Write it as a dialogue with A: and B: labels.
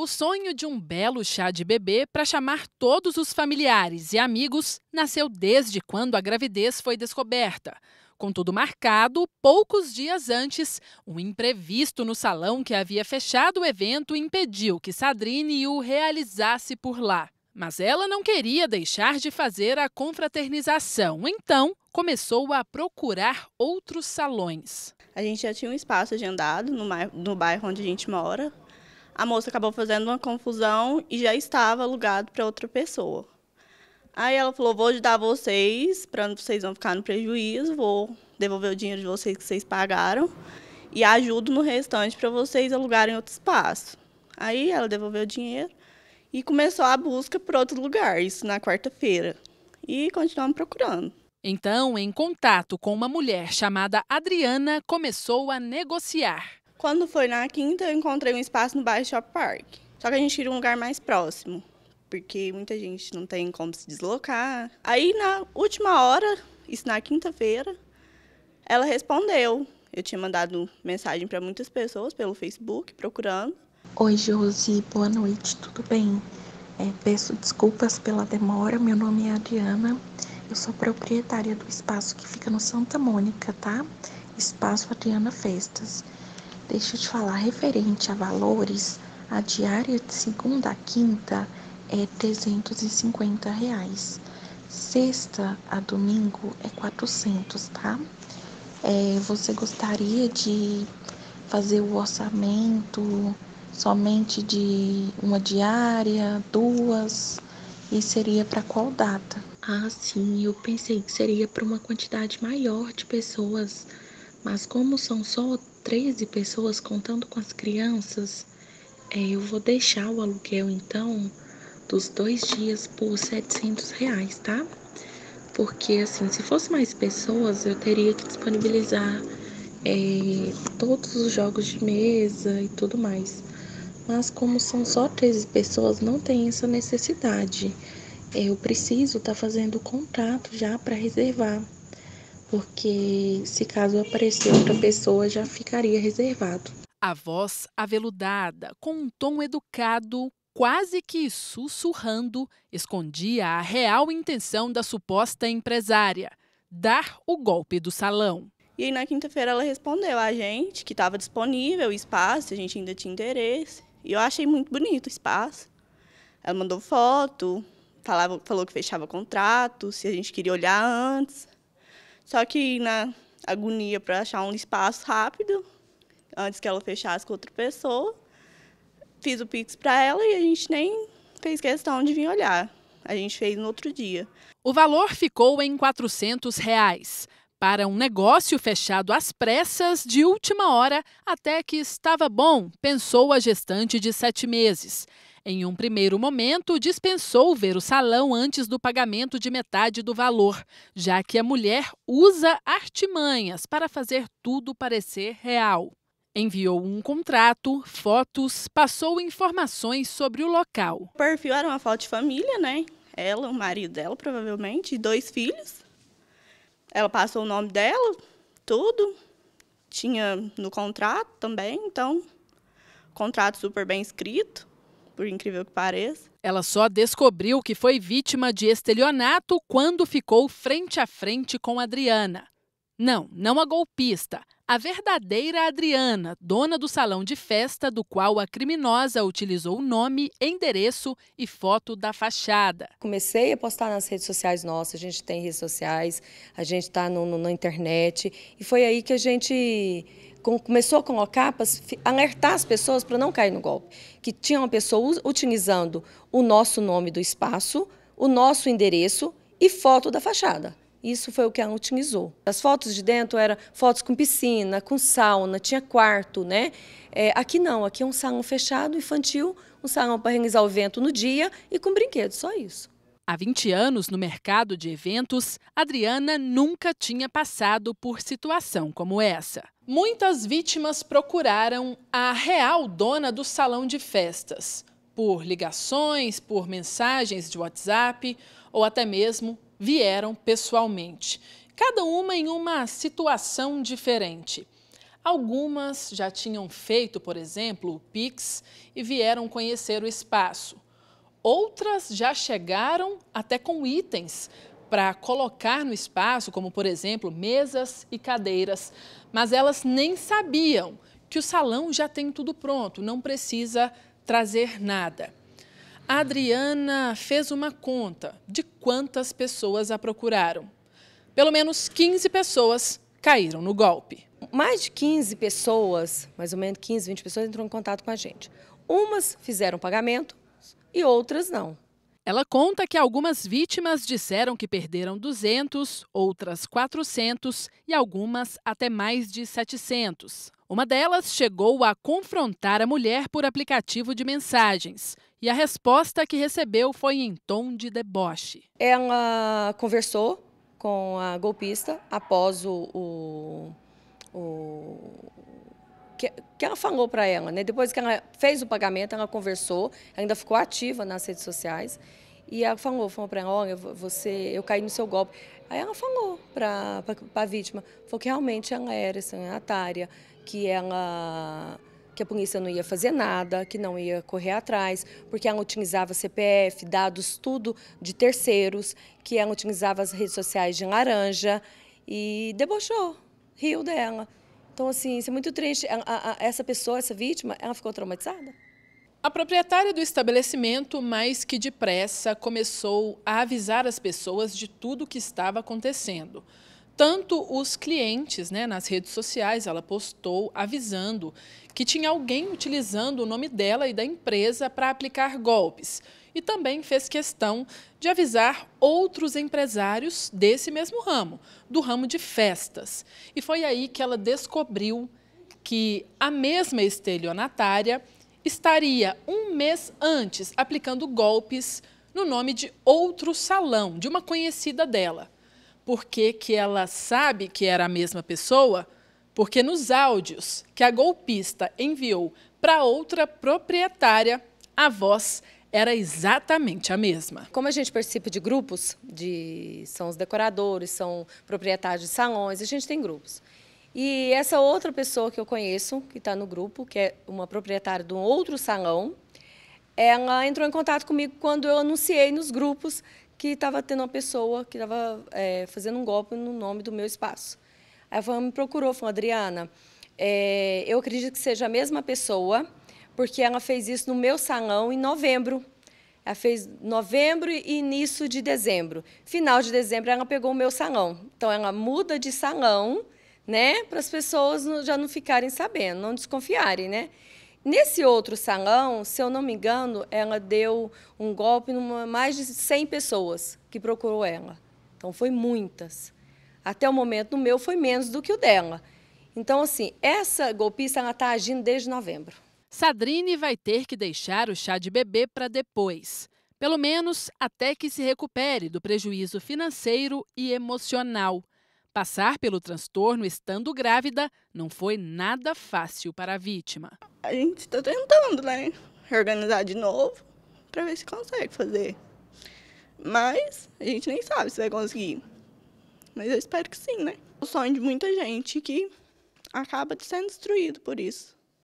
A: O sonho de um belo chá de bebê para chamar todos os familiares e amigos nasceu desde quando a gravidez foi descoberta. Contudo, marcado poucos dias antes, um imprevisto no salão que havia fechado o evento impediu que Sadrine o realizasse por lá. Mas ela não queria deixar de fazer
B: a confraternização, então começou a procurar outros salões. A gente já tinha um espaço agendado no bairro onde a gente mora, a moça acabou fazendo uma confusão e já estava alugado para outra pessoa. Aí ela falou: vou ajudar vocês, para vocês não ficar no prejuízo, vou devolver o dinheiro de vocês que vocês pagaram e ajudo no restante para vocês alugarem outro espaço. Aí ela devolveu o dinheiro e começou a busca por outro lugar, isso na quarta-feira. E continuamos procurando. Então, em contato com uma mulher chamada Adriana, começou a negociar. Quando foi na quinta, eu encontrei um espaço no bairro Shop Park. Só que a gente queria um lugar mais próximo, porque muita gente não tem como se deslocar. Aí, na última hora, isso na quinta-feira, ela respondeu. Eu tinha mandado mensagem para muitas pessoas pelo Facebook procurando.
C: Oi, Josi, boa noite, tudo bem? É, peço desculpas pela demora, meu nome é Adriana, eu sou proprietária do espaço que fica no Santa Mônica, tá? Espaço Adriana Festas. Deixa eu te falar, referente a valores, a diária de segunda a quinta é 350 reais. Sexta a domingo é 400, tá? É, você gostaria de fazer o orçamento somente de uma diária, duas? E seria para qual data? Ah, sim, eu pensei que seria para uma quantidade maior de pessoas mas como são só 13 pessoas contando com as crianças, é, eu vou deixar o aluguel então dos dois dias por 700 reais, tá? Porque assim, se fosse mais pessoas, eu teria que disponibilizar é, todos os jogos de mesa e tudo mais. Mas como são só 13 pessoas, não tem essa necessidade. É, eu preciso estar tá fazendo o contrato já para reservar porque se caso aparecer outra
A: pessoa já ficaria
C: reservado.
A: A voz aveludada, com um tom educado, quase que sussurrando, escondia a real intenção da
B: suposta empresária: dar o golpe do salão. E aí, na quinta-feira, ela respondeu a gente que estava disponível o espaço, a gente ainda tinha interesse. E eu achei muito bonito o espaço. Ela mandou foto, falava, falou que fechava contrato, se a gente queria olhar antes. Só que na agonia para achar um espaço rápido, antes que ela fechasse com outra pessoa, fiz o pix para ela e a gente nem fez questão de vir olhar. A gente fez no outro dia. O
A: valor ficou em R$ 400. Reais para um negócio fechado às pressas de última hora, até que estava bom, pensou a gestante de sete meses. Em um primeiro momento, dispensou ver o salão antes do pagamento de metade do valor, já que a mulher usa artimanhas para fazer tudo parecer real. Enviou um contrato, fotos, passou informações
B: sobre o local. O perfil era uma foto de família, né? Ela, o marido dela, provavelmente, e dois filhos. Ela passou o nome dela, tudo. Tinha no contrato também, então, contrato super bem escrito por incrível que pareça.
A: Ela só descobriu que foi vítima de estelionato quando ficou frente a frente com Adriana. Não, não a golpista. A verdadeira Adriana, dona do salão de festa do qual a criminosa utilizou o nome, endereço e foto da fachada. Comecei a postar nas redes sociais
D: nossas, a gente tem redes sociais, a gente está na internet e foi aí que a gente com, começou a colocar, para alertar as pessoas para não cair no golpe. Que tinha uma pessoa utilizando o nosso nome do espaço, o nosso endereço e foto da fachada. Isso foi o que ela otimizou. As fotos de dentro eram fotos com piscina, com sauna, tinha quarto, né? É, aqui não, aqui é um salão fechado, infantil,
A: um salão para realizar o evento no dia e com brinquedos, só isso. Há 20 anos no mercado de eventos, Adriana nunca tinha passado por situação como essa. Muitas vítimas procuraram a real dona do salão de festas, por ligações, por mensagens de WhatsApp ou até mesmo vieram pessoalmente, cada uma em uma situação diferente. Algumas já tinham feito, por exemplo, o Pix e vieram conhecer o espaço. Outras já chegaram até com itens para colocar no espaço, como por exemplo mesas e cadeiras, mas elas nem sabiam que o salão já tem tudo pronto, não precisa trazer nada. Adriana fez uma conta de quantas pessoas a procuraram. Pelo menos 15 pessoas caíram no golpe. Mais
D: de 15 pessoas, mais ou menos 15, 20 pessoas, entrou em contato com a gente. Umas fizeram
A: pagamento e outras não. Ela conta que algumas vítimas disseram que perderam 200, outras 400 e algumas até mais de 700. Uma delas chegou a confrontar a mulher por aplicativo de mensagens. E a resposta que recebeu foi em tom de deboche. Ela conversou com a golpista após o, o,
B: o
D: que, que ela falou para ela, né? Depois que ela fez o pagamento, ela conversou, ainda ficou ativa nas redes sociais. E ela falou, falou para ela, olha, você, eu caí no seu golpe. Aí ela falou para a vítima, falou que realmente ela era assim, atária, que ela que a polícia não ia fazer nada, que não ia correr atrás, porque ela utilizava CPF, dados, tudo de terceiros, que ela utilizava as redes sociais de laranja e debochou, riu dela. Então, assim, isso é muito triste. essa pessoa, essa vítima, ela ficou traumatizada.
A: A proprietária do estabelecimento, mais que depressa, começou a avisar as pessoas de tudo o que estava acontecendo. Tanto os clientes, né, nas redes sociais, ela postou avisando que tinha alguém utilizando o nome dela e da empresa para aplicar golpes e também fez questão de avisar outros empresários desse mesmo ramo, do ramo de festas. E foi aí que ela descobriu que a mesma estelionatária estaria um mês antes aplicando golpes no nome de outro salão, de uma conhecida dela. Por que, que ela sabe que era a mesma pessoa? Porque nos áudios que a golpista enviou para outra proprietária, a voz era exatamente a mesma. Como a gente participa de grupos, de,
D: são os decoradores, são proprietários de salões, a gente tem grupos. E essa outra pessoa que eu conheço, que está no grupo, que é uma proprietária de um outro salão, ela entrou em contato comigo quando eu anunciei nos grupos que estava tendo uma pessoa que estava é, fazendo um golpe no nome do meu espaço. Aí ela me procurou, falou, Adriana, é, eu acredito que seja a mesma pessoa porque ela fez isso no meu salão em novembro. Ela fez novembro e início de dezembro. Final de dezembro ela pegou o meu salão. Então ela muda de salão, né, para as pessoas já não ficarem sabendo, não desconfiarem, né? Nesse outro salão, se eu não me engano, ela deu um golpe em mais de 100 pessoas que procurou ela. Então, foi muitas. Até o momento, no meu, foi menos do que o dela. Então, assim,
A: essa golpista está agindo desde novembro. Sadrine vai ter que deixar o chá de bebê para depois, pelo menos até que se recupere do prejuízo financeiro e emocional. Passar pelo transtorno estando grávida não foi nada fácil para a vítima.
B: A gente está tentando, né? Reorganizar de novo para ver se consegue fazer. Mas a gente nem sabe se vai conseguir. Mas eu espero que sim, né? O sonho de muita gente que acaba sendo destruído por isso.